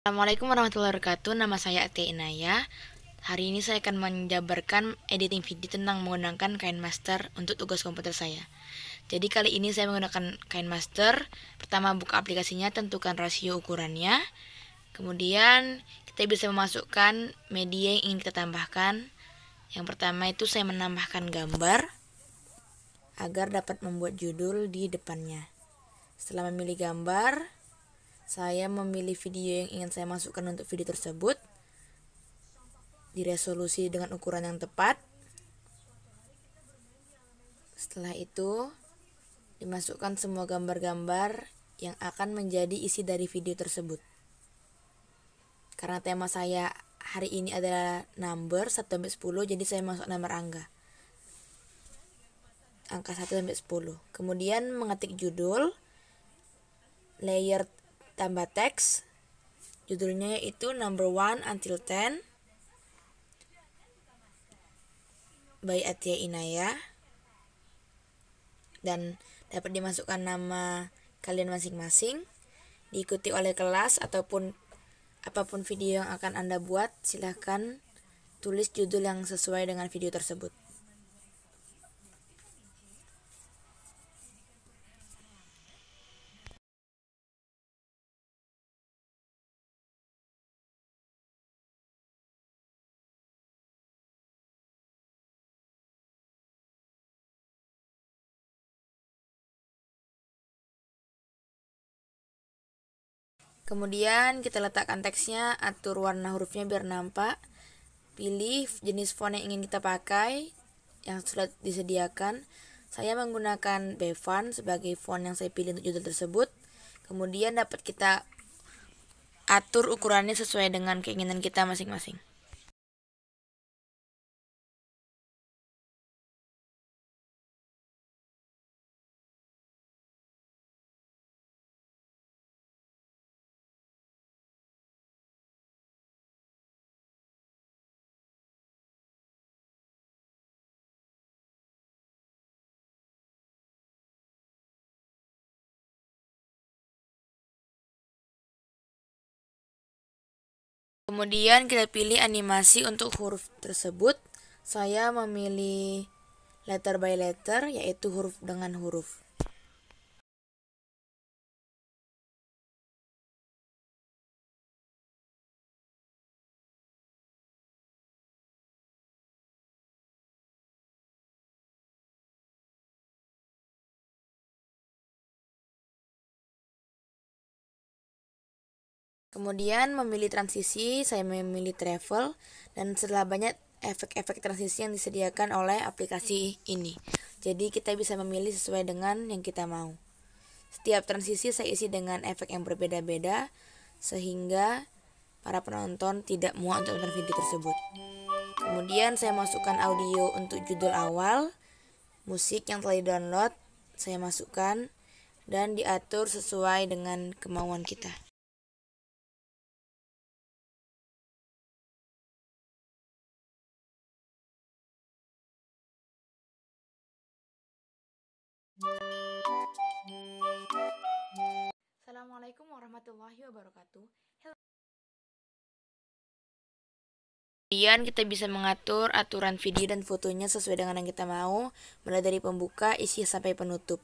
Assalamualaikum warahmatullahi wabarakatuh, nama saya Ate Inaya Hari ini saya akan menjabarkan editing video tentang menggunakan kain master untuk tugas komputer saya Jadi kali ini saya menggunakan kain master Pertama buka aplikasinya, tentukan rasio ukurannya Kemudian kita bisa memasukkan media yang ingin kita tambahkan Yang pertama itu saya menambahkan gambar Agar dapat membuat judul di depannya Setelah memilih gambar, saya memilih video yang ingin saya masukkan untuk video tersebut. di resolusi dengan ukuran yang tepat. Setelah itu, dimasukkan semua gambar-gambar yang akan menjadi isi dari video tersebut. Karena tema saya hari ini adalah number 1 sampai 10, jadi saya masuk nomor angka. Angka 1 sampai 10. Kemudian mengetik judul, layer tambah teks judulnya itu number one until ten by Atia Inaya dan dapat dimasukkan nama kalian masing-masing diikuti oleh kelas ataupun apapun video yang akan Anda buat silahkan tulis judul yang sesuai dengan video tersebut Kemudian kita letakkan teksnya, atur warna hurufnya biar nampak. Pilih jenis font yang ingin kita pakai yang sudah disediakan. Saya menggunakan Bevan sebagai font yang saya pilih untuk judul tersebut. Kemudian dapat kita atur ukurannya sesuai dengan keinginan kita masing-masing. Kemudian kita pilih animasi untuk huruf tersebut. Saya memilih letter by letter yaitu huruf dengan huruf. Kemudian memilih transisi, saya memilih travel dan setelah banyak efek-efek transisi yang disediakan oleh aplikasi ini. Jadi kita bisa memilih sesuai dengan yang kita mau. Setiap transisi saya isi dengan efek yang berbeda-beda sehingga para penonton tidak muak untuk menonton video tersebut. Kemudian saya masukkan audio untuk judul awal, musik yang telah di-download saya masukkan dan diatur sesuai dengan kemauan kita. warahmatullahi wabarakatuh. Hello. Kemudian kita bisa mengatur aturan video dan fotonya sesuai dengan yang kita mau, mulai dari pembuka, isi sampai penutup.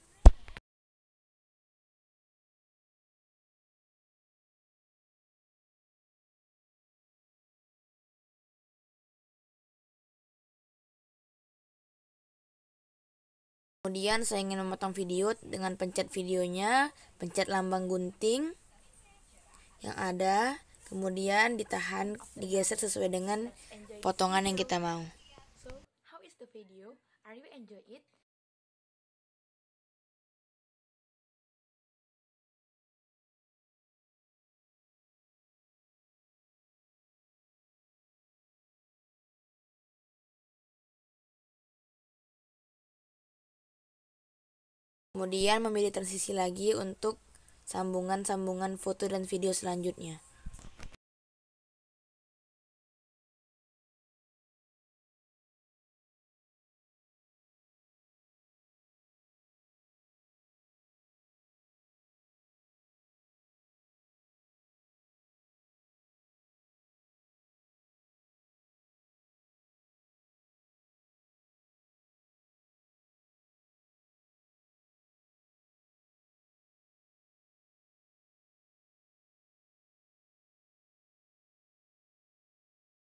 Kemudian saya ingin memotong video dengan pencet videonya, pencet lambang gunting, yang ada, kemudian ditahan, digeser sesuai dengan potongan yang kita mau. Kemudian memilih transisi lagi untuk sambungan-sambungan foto dan video selanjutnya.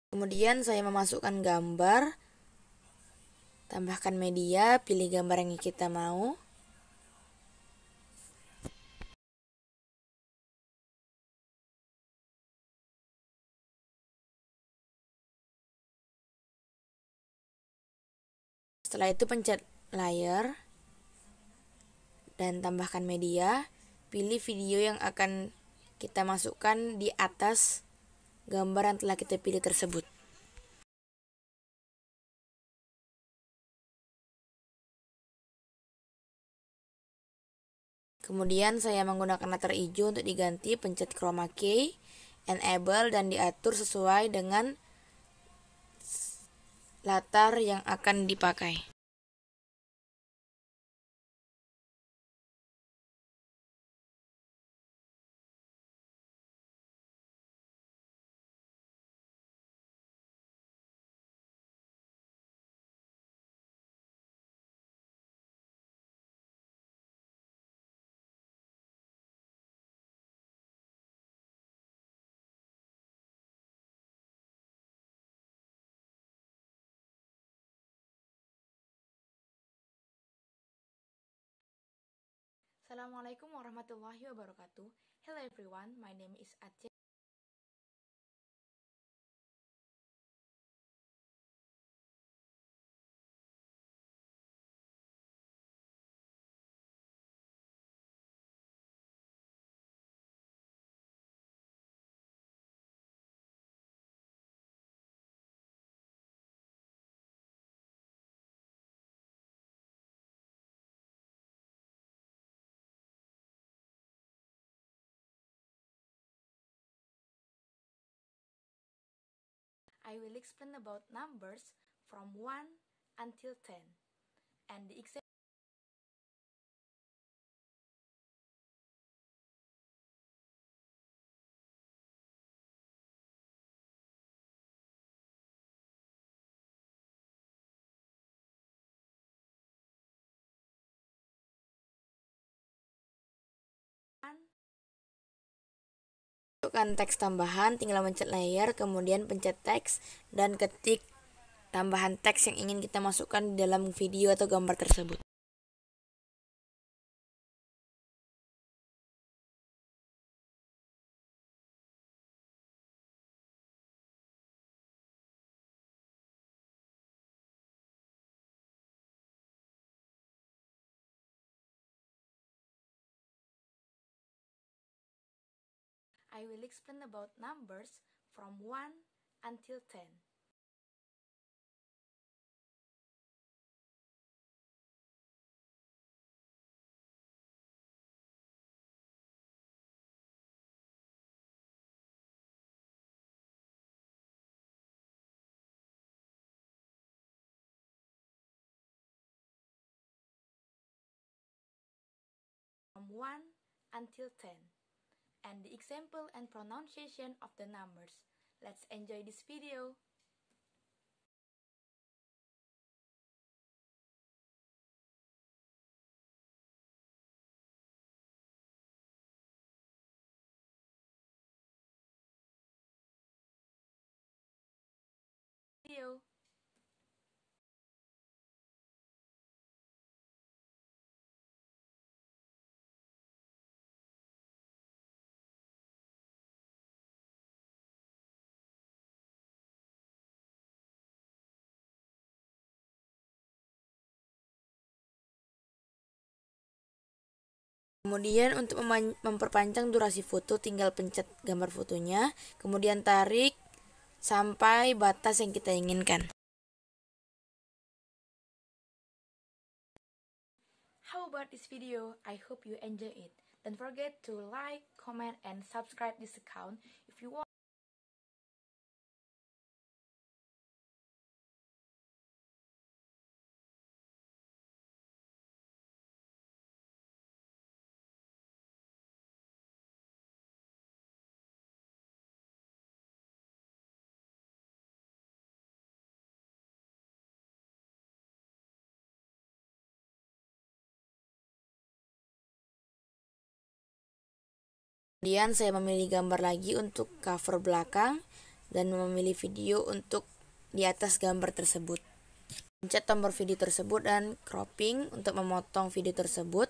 Kemudian saya memasukkan gambar, tambahkan media, pilih gambar yang kita mau. Setelah itu pencet layer dan tambahkan media, pilih video yang akan kita masukkan di atas gambaran telah kita pilih tersebut. Kemudian saya menggunakan latar hijau untuk diganti pencet chroma key, enable dan diatur sesuai dengan latar yang akan dipakai. Assalamualaikum warahmatullahi wabarakatuh. Hello everyone, my name is Atje I will explain about numbers from 1 until 10 and the example. menemukan teks tambahan, tinggal mencet layer, kemudian pencet teks, dan ketik tambahan teks yang ingin kita masukkan di dalam video atau gambar tersebut. I will explain about numbers from 1 until 10. From 1 until 10 and the example and pronunciation of the numbers. Let's enjoy this video! Kemudian untuk memperpanjang durasi foto tinggal pencet gambar fotonya, kemudian tarik sampai batas yang kita inginkan. How about this video? I hope you enjoy it. Don't forget to like, comment, and subscribe this account if you want. Kemudian saya memilih gambar lagi untuk cover belakang dan memilih video untuk di atas gambar tersebut. Pencet tombol video tersebut dan cropping untuk memotong video tersebut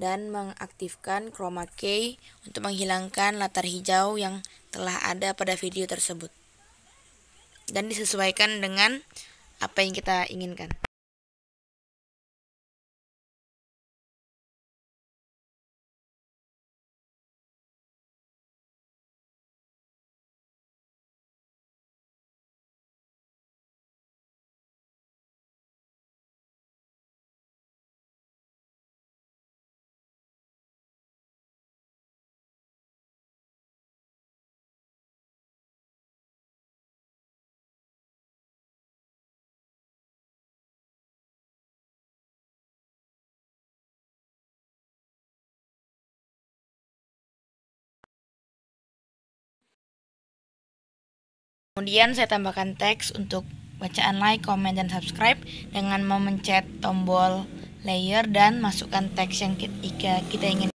dan mengaktifkan chroma key untuk menghilangkan latar hijau yang telah ada pada video tersebut. Dan disesuaikan dengan apa yang kita inginkan. Kemudian saya tambahkan teks untuk bacaan like, comment, dan subscribe dengan memencet tombol layer dan masukkan teks yang kita, kita ingin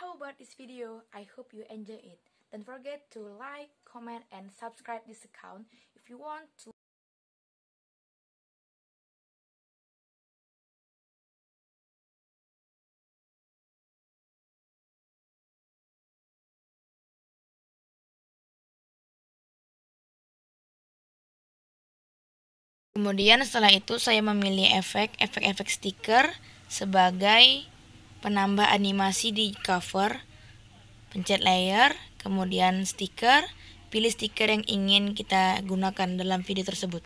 How about this video? I hope you enjoy it. Don't forget to like, comment, and subscribe this account if you want to Kemudian setelah itu saya memilih efek, efek-efek stiker sebagai penambah animasi di cover, pencet layer, kemudian stiker, pilih stiker yang ingin kita gunakan dalam video tersebut.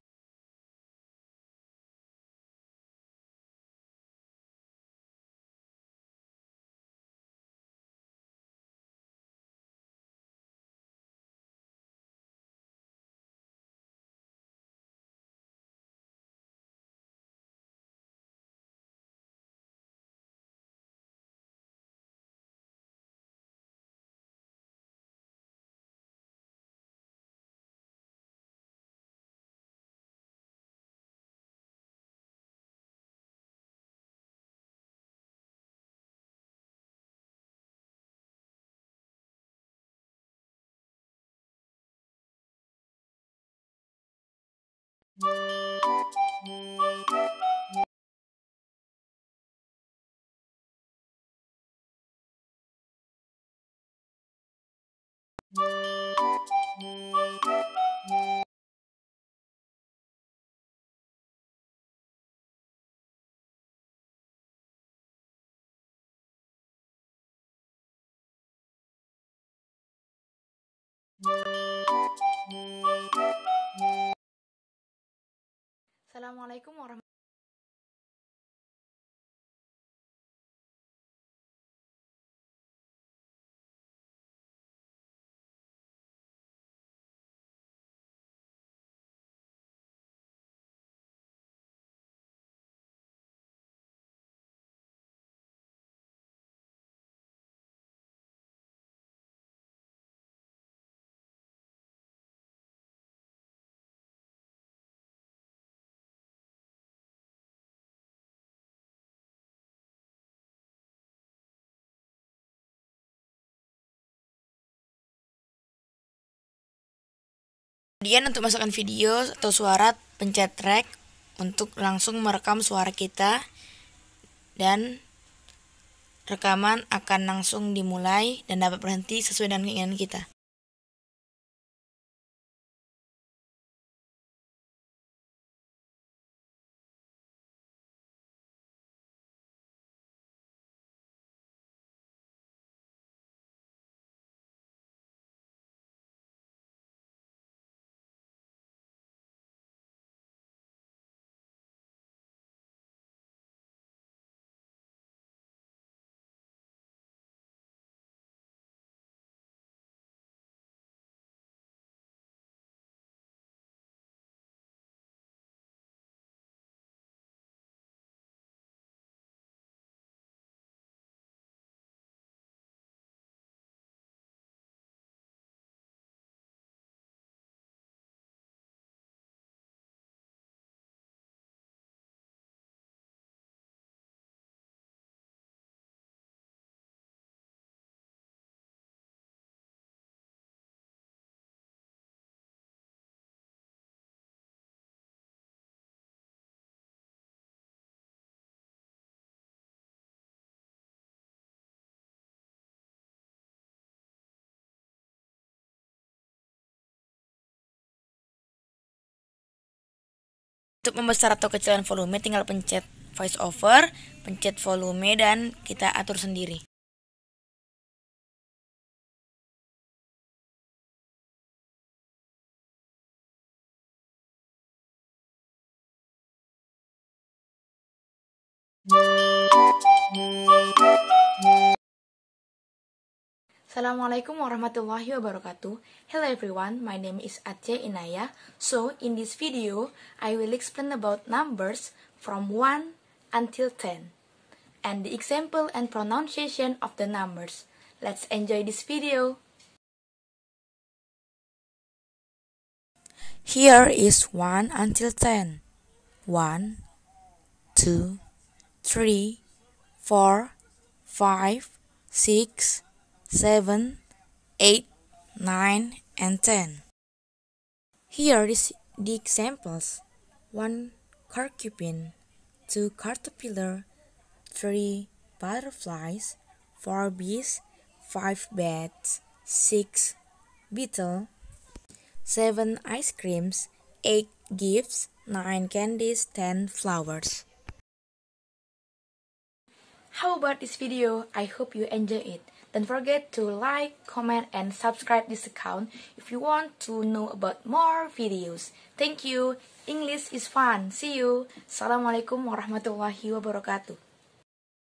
Assalamualaikum warahmatullahi Kemudian untuk masukkan video atau suara, pencet track untuk langsung merekam suara kita dan rekaman akan langsung dimulai dan dapat berhenti sesuai dengan keinginan kita. Untuk membesar atau kecilan volume tinggal pencet voice over, pencet volume dan kita atur sendiri. Assalamualaikum warahmatullahi wabarakatuh. Hello everyone, my name is Aceh Inaya. So, in this video, I will explain about numbers from 1 until 10 and the example and pronunciation of the numbers. Let's enjoy this video. Here is 1 until 10. 1 2 3 4 5 6 7, 8, 9, and 10. Here is the examples. 1. Carcupin 2. Caterpillar 3. Butterflies 4. Bees 5. Bats 6. Beetle 7. Ice creams 8. Gifts 9. Candies 10. Flowers How about this video? I hope you enjoy it. Don't forget to like, comment, and subscribe this account if you want to know about more videos. Thank you. English is fun. See you. Assalamualaikum warahmatullahi wabarakatuh.